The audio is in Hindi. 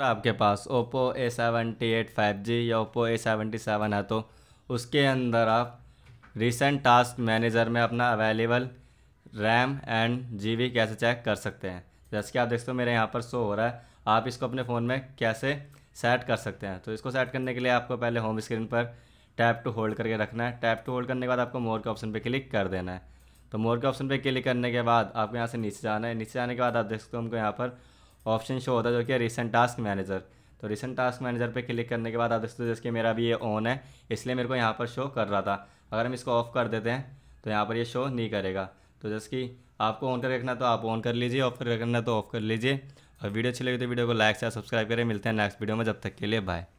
अगर आपके पास Oppo A seventy eight five G या ओप्पो ए सेवेंटी सेवन है तो उसके अंदर आप रिसेंट टास्क मैनेजर में अपना अवेलेबल रैम एंड जीबी कैसे चेक कर सकते हैं जैसे कि आप देखते हो मेरे यहाँ पर शो हो रहा है आप इसको अपने फ़ोन में कैसे सेट कर सकते हैं तो इसको सेट करने के लिए आपको पहले होम स्क्रीन पर टैप टू होल्ड करके रखना है टैप टू होल्ड करने के बाद आपको मोर के ऑप्शन पर क्लिक कर देना है तो मोर के ऑप्शन पर क्लिक करने के बाद आपको यहाँ से नीचे जाना है नीचे जाने के बाद आप देख सकते हो हमको यहाँ पर ऑप्शन शो होता है जो कि रिसेंट टास्क मैनेजर तो रिसेंट टास्क मैनेजर पे क्लिक करने के बाद आप हो जैसे कि मेरा अभी ये ऑन है इसलिए मेरे को यहाँ पर शो कर रहा था अगर हम इसको ऑफ़ कर देते हैं तो यहाँ पर ये शो नहीं करेगा तो जैसे कि आपको ऑन कर रखना तो आप ऑन कर लीजिए ऑफ कर रखना तो ऑफ़ कर लीजिए और वीडियो अच्छी लगी तो वीडियो को लाइक से सब्सक्राइब करें मिलते हैं नेक्स्ट वीडियो में जब तक के लिए बाय